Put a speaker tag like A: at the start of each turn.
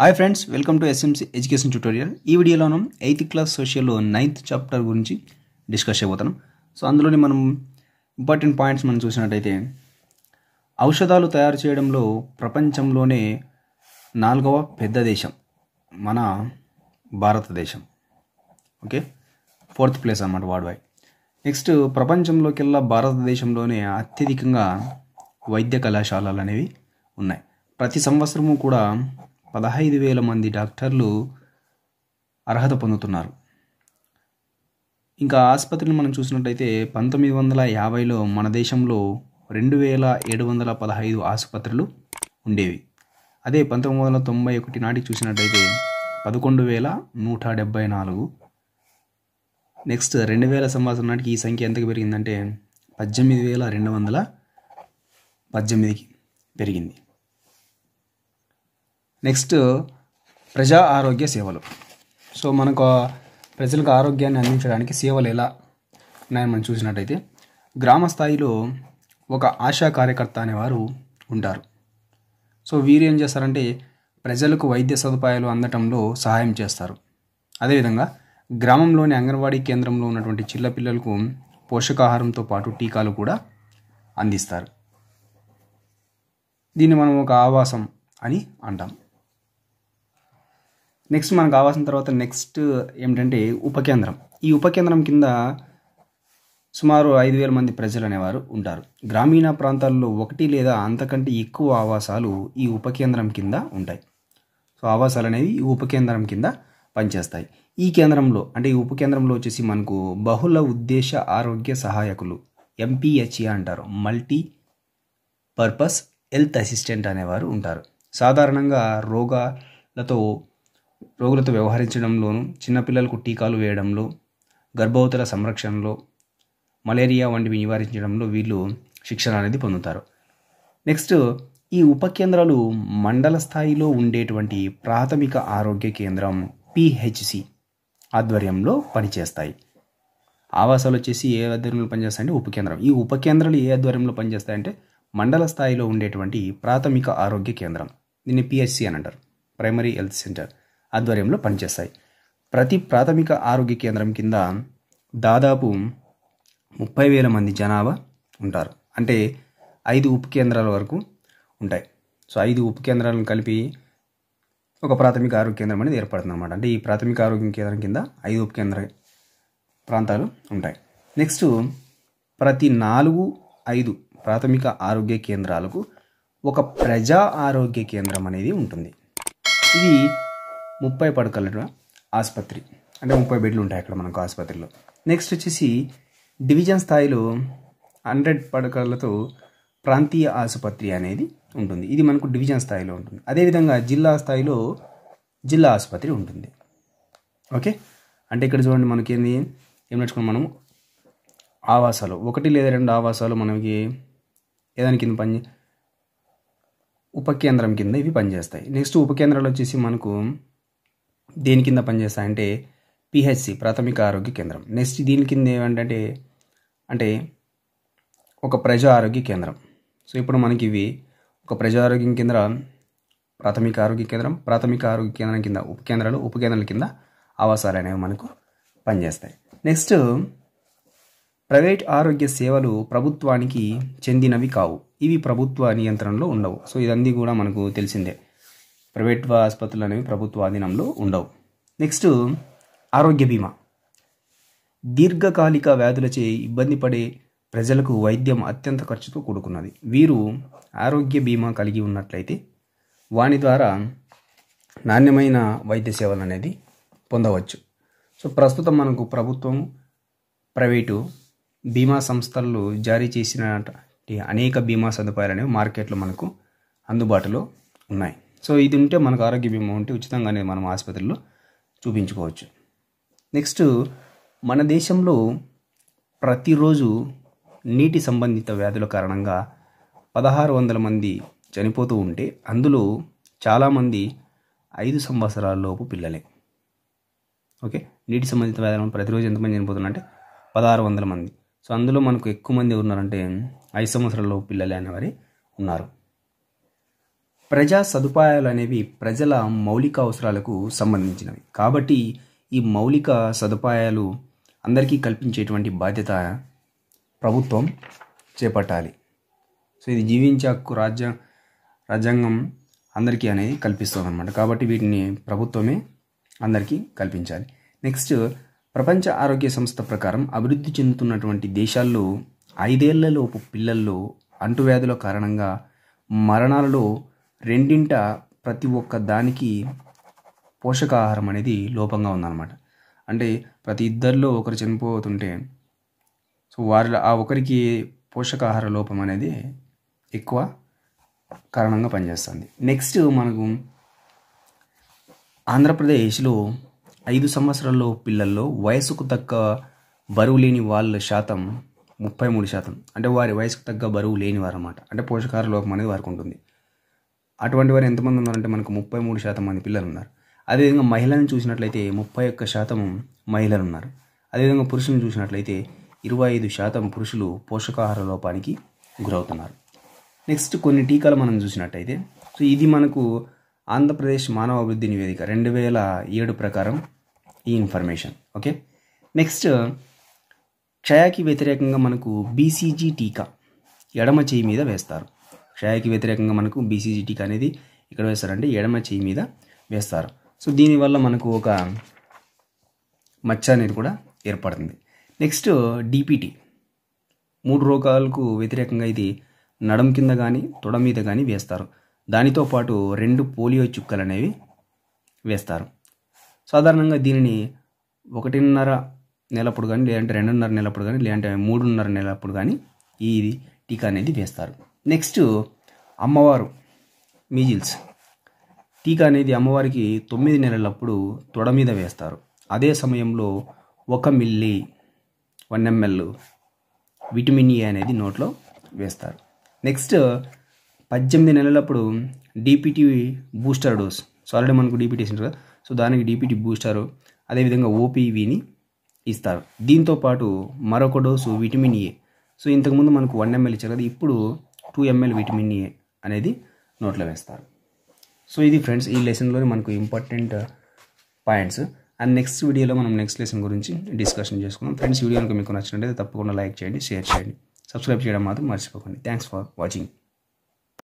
A: hi friends welcome to SMC education tutorial ఈ వీడియోలో మనం ఎయిత్ క్లాస్ సోషల్లో నైన్త్ చాప్టర్ గురించి డిస్కస్ చేయబోతున్నాం సో అందులోని మనం ఇంపార్టెంట్ పాయింట్స్ మనం చూసినట్టయితే ఔషధాలు తయారు చేయడంలో ప్రపంచంలోనే నాలుగవ పెద్ద దేశం మన భారతదేశం ఓకే ఫోర్త్ ప్లేస్ అనమాట వై నెక్స్ట్ ప్రపంచంలోకెల్లా భారతదేశంలోనే అత్యధికంగా వైద్య కళాశాలలు అనేవి ఉన్నాయి ప్రతి సంవత్సరము కూడా పదహైదు వేల మంది డాక్టర్లు అర్హత పొందుతున్నారు ఇంకా ఆసుపత్రిని మనం చూసినట్లయితే పంతొమ్మిది వందల యాభైలో మన దేశంలో రెండు వేల ఏడు వందల పదహైదు ఆసుపత్రులు ఉండేవి అదే పంతొమ్మిది వందల తొంభై ఒకటి నాటికి చూసినట్టయితే పదకొండు వేల నూట డెబ్బై నాలుగు నెక్స్ట్ రెండు వేల సంవత్సరం నాటికి ఈ సంఖ్య ఎంతకు పెరిగిందంటే పద్దెనిమిది వేల రెండు వందల పద్దెనిమిదికి పెరిగింది నెక్స్ట్ ప్రజా ఆరోగ్య సేవలు సో మనకు ప్రజలకు ఆరోగ్యాన్ని అందించడానికి సేవలు ఎలా ఉన్నాయని మనం చూసినట్టయితే గ్రామ స్థాయిలో ఒక ఆశా కార్యకర్త అనేవారు ఉంటారు సో వీరు ఏం చేస్తారంటే ప్రజలకు వైద్య సదుపాయాలు అందటంలో సహాయం చేస్తారు అదేవిధంగా గ్రామంలోని అంగన్వాడీ కేంద్రంలో ఉన్నటువంటి చిన్నపిల్లలకు పోషకాహారంతో పాటు టీకాలు కూడా అందిస్తారు దీన్ని మనం ఒక ఆవాసం అని అంటాం నెక్స్ట్ మనకు ఆవాసం తర్వాత నెక్స్ట్ ఏమిటంటే ఉపకేంద్రం ఈ ఉపకేంద్రం కింద సుమారు ఐదు వేల మంది ప్రజలు అనేవారు ఉంటారు గ్రామీణ ప్రాంతాల్లో ఒకటి లేదా అంతకంటే ఎక్కువ ఆవాసాలు ఈ ఉపకేంద్రం కింద ఉంటాయి సో ఆవాసాలు అనేవి ఈ ఉపకేంద్రం కింద పనిచేస్తాయి ఈ కేంద్రంలో అంటే ఈ ఉపకేంద్రంలో వచ్చేసి మనకు బహుళ ఉద్దేశ ఆరోగ్య సహాయకులు ఎంపీహెచ్ఏ e అంటారు మల్టీ పర్పస్ హెల్త్ అసిస్టెంట్ అనేవారు ఉంటారు సాధారణంగా రోగాలతో రోగులతో వ్యవహరించడంలోనూ చిన్నపిల్లలకు టీకాలు వేయడంలో గర్భవతుల సంరక్షణలో మలేరియా వంటివి నివారించడంలో వీళ్ళు శిక్షణ అనేది పొందుతారు నెక్స్ట్ ఈ ఉపకేంద్రాలు మండల స్థాయిలో ఉండేటువంటి ప్రాథమిక ఆరోగ్య కేంద్రం పిహెచ్సి ఆధ్వర్యంలో పనిచేస్తాయి ఆవాసాలు వచ్చేసి ఏ ఆధ్వర్యంలో పనిచేస్తాయంటే ఉపకేంద్రం ఈ ఉపకేంద్రాలు ఏ ఆధ్వర్యంలో పనిచేస్తాయంటే మండల స్థాయిలో ఉండేటువంటి ప్రాథమిక ఆరోగ్య కేంద్రం దీన్ని పిహెచ్సి అని అంటారు ప్రైమరీ హెల్త్ సెంటర్ ఆధ్వర్యంలో పనిచేస్తాయి ప్రతి ప్రాథమిక ఆరోగ్య కేంద్రం కింద దాదాపు ముప్పై వేల మంది జనాభా ఉంటారు అంటే ఐదు ఉప కేంద్రాల వరకు ఉంటాయి సో ఐదు ఉప కేంద్రాలను కలిపి ఒక ప్రాథమిక ఆరోగ్య కేంద్రం అనేది ఏర్పడుతుంది అనమాట అంటే ఈ ప్రాథమిక ఆరోగ్య కేంద్రం కింద ఐదు ఉప కేంద్ర ప్రాంతాలు ఉంటాయి నెక్స్ట్ ప్రతి నాలుగు ఐదు ప్రాథమిక ఆరోగ్య కేంద్రాలకు ఒక ప్రజా ఆరోగ్య కేంద్రం అనేది ఉంటుంది ఇది ముప్పై పడకల ఆసుపత్రి అంటే ముప్పై బెడ్లు ఉంటాయి అక్కడ మనకు ఆసుపత్రిలో నెక్స్ట్ వచ్చేసి డివిజన్ స్థాయిలో హండ్రెడ్ పడకలతో ప్రాంతీయ ఆసుపత్రి అనేది ఉంటుంది ఇది మనకు డివిజన్ స్థాయిలో ఉంటుంది అదేవిధంగా జిల్లా స్థాయిలో జిల్లా ఆసుపత్రి ఉంటుంది ఓకే అంటే ఇక్కడ చూడండి మనకి ఏంది ఏం నడుచుకున్నాం మనము ఆవాసాలు ఒకటి లేదా రెండు ఆవాసాలు మనకి ఏదాని కింద పని ఉపకేంద్రం కింద ఇవి పనిచేస్తాయి నెక్స్ట్ ఉపకేంద్రాలు వచ్చేసి మనకు దేని కింద పనిచేస్తాయంటే పిహెచ్సి ప్రాథమిక ఆరోగ్య కేంద్రం నెక్స్ట్ దీని కింద ఏమంటే అంటే ఒక ప్రజా ఆరోగ్య కేంద్రం సో ఇప్పుడు మనకి ఇవి ఒక ప్రజా ఆరోగ్య కేంద్ర ప్రాథమిక ఆరోగ్య కేంద్రం ప్రాథమిక ఆరోగ్య కేంద్రం కింద ఉపకేంద్రాలు ఉపకేంద్రాల కింద ఆవాసాలు అనేవి మనకు పనిచేస్తాయి నెక్స్ట్ ప్రైవేట్ ఆరోగ్య సేవలు ప్రభుత్వానికి చెందినవి కావు ఇవి ప్రభుత్వ నియంత్రణలో ఉండవు సో ఇదంది కూడా మనకు తెలిసిందే ప్రైవేట్ ఆసుపత్రులు అనేవి ప్రభుత్వ ఆధీనంలో ఉండవు నెక్స్ట్ ఆరోగ్య బీమా దీర్ఘకాలిక వ్యాధులచే ఇబ్బంది పడే ప్రజలకు వైద్యం అత్యంత ఖర్చుతో కూడుకున్నది వీరు ఆరోగ్య బీమా కలిగి ఉన్నట్లయితే వాని ద్వారా నాణ్యమైన వైద్య సేవలు అనేది పొందవచ్చు సో ప్రస్తుతం మనకు ప్రభుత్వం ప్రైవేటు బీమా సంస్థలు జారీ చేసిన అనేక బీమా సదుపాయాలు మార్కెట్లో మనకు అందుబాటులో ఉన్నాయి సో ఇది ఉంటే మనకు ఆరోగ్య బీమా ఉంటే ఉచితంగానే మనం ఆసుపత్రిలో చూపించుకోవచ్చు నెక్స్ట్ మన దేశంలో ప్రతిరోజు నీటి సంబంధిత వ్యాధుల కారణంగా పదహారు వందల మంది చనిపోతూ ఉంటే అందులో చాలామంది ఐదు సంవత్సరాలలోపు పిల్లలే ఓకే నీటి సంబంధిత వ్యాధులను ప్రతిరోజు ఎంతమంది చనిపోతున్నారంటే పదహారు వందల మంది సో అందులో మనకు ఎక్కువ మంది ఉన్నారంటే ఐదు సంవత్సరాల పిల్లలు అనేవారి ఉన్నారు ప్రజా సదుపాయాలు అనేవి ప్రజల మౌలిక అవసరాలకు సంబంధించినవి కాబట్టి ఈ మౌలిక సదుపాయాలు అందరికీ కల్పించేటువంటి బాధ్యత ప్రభుత్వం చేపట్టాలి సో ఇది జీవించే హక్కు రాజ్య రాజ్యాంగం అందరికీ అనేది కల్పిస్తుంది అనమాట కాబట్టి వీటిని ప్రభుత్వమే అందరికీ కల్పించాలి నెక్స్ట్ ప్రపంచ ఆరోగ్య సంస్థ ప్రకారం అభివృద్ధి చెందుతున్నటువంటి దేశాల్లో ఐదేళ్లలోపు పిల్లల్లో అంటువ్యాధుల కారణంగా మరణాలలో రెండింట ప్రతి ఒక్క దానికి పోషకాహారం అనేది లోపంగా ఉందన్నమాట అంటే ప్రతి ఇద్దరిలో ఒకరు చనిపోతుంటే సో వారిలో ఆ ఒకరికి పోషకాహార లోపం అనేది ఎక్కువ కారణంగా పనిచేస్తుంది నెక్స్ట్ మనకు ఆంధ్రప్రదేశ్లో ఐదు సంవత్సరాల్లో పిల్లల్లో వయసుకు తగ్గ బరువు లేని వాళ్ళ శాతం ముప్పై మూడు శాతం అంటే వారి వయసుకు తగ్గ బరువు లేనివారు అనమాట అంటే పోషకాహార లోపం అనేది వారికి ఉంటుంది అటువంటి వారు ఎంతమంది ఉన్నారంటే మనకు ముప్పై మూడు శాతం మంది పిల్లలు ఉన్నారు అదేవిధంగా మహిళలను చూసినట్లయితే ముప్పై ఒక్క శాతం మహిళలు ఉన్నారు అదేవిధంగా పురుషులను చూసినట్లయితే ఇరవై ఐదు శాతం పురుషులు పోషకాహార లోపానికి గురవుతున్నారు నెక్స్ట్ కొన్ని టీకాలు మనం చూసినట్టయితే సో ఇది మనకు ఆంధ్రప్రదేశ్ మానవ అభివృద్ధి నివేదిక రెండు వేల ఏడు ప్రకారం ఈ ఇన్ఫర్మేషన్ ఓకే నెక్స్ట్ క్షయాకి వ్యతిరేకంగా మనకు బీసీజీ టీకా ఎడమ చేయి మీద వేస్తారు క్షయాకి వ్యతిరేకంగా మనకు బీసీజీ టీకా అనేది ఇక్కడ వేస్తారంటే ఎడమ చేయి మీద వేస్తారు సో దీనివల్ల మనకు ఒక మచ్చ అనేది కూడా ఏర్పడుతుంది నెక్స్ట్ డిపిటీ మూడు రోగాలకు వ్యతిరేకంగా ఇది నడం కింద కానీ తొడ మీద కానీ వేస్తారు దానితో పాటు రెండు పోలియో చుక్కలు అనేవి వేస్తారు సాధారణంగా దీనిని ఒకటిన్నర నెలప్పుడు కానీ లేదంటే రెండున్నర నెలప్పుడు కానీ లేదంటే మూడున్నర నెలప్పుడు కానీ ఈ టీకా అనేది వేస్తారు నెక్స్ట్ అమ్మవారు మీజిల్స్ టీకా అనేది అమ్మవారికి తొమ్మిది నెలలప్పుడు తొడ మీద వేస్తారు అదే సమయంలో ఒక milli one ML vitamin A అనేది నోట్లో వేస్తారు నెక్స్ట్ పద్దెనిమిది నెలలప్పుడు DPT booster dose so already మనకు డీపీటీ ఇస్తారు కదా సో దానికి డీపీటీ బూస్టర్ అదేవిధంగా ఓపీవీని ఇస్తారు దీంతోపాటు మరొక డోసు విటమిన్ ఏ సో ఇంతకుముందు మనకు వన్ ఎంఎల్ ఇచ్చారు కదా ఇప్పుడు టూ ఎంఎల్ విటమిన్ ఏ అనేది నోట్లో వేస్తారు సో ఇది ఫ్రెండ్స్ ఈ లెసన్లోనే మనకు ఇంపార్టెంట్ పాయింట్స్ అండ్ నెక్స్ట్ వీడియోలో మనం నెక్స్ట్ లెసన్ గురించి డిస్కషన్ చేసుకుందాం ఫ్రెండ్స్ వీడియో కనుక మీకు నచ్చినట్లయితే తప్పకుండా లైక్ చేయండి షేర్ చేయండి సబ్స్క్రైబ్ చేయడం మాత్రం మర్చిపోకండి థ్యాంక్స్ ఫర్ వాచింగ్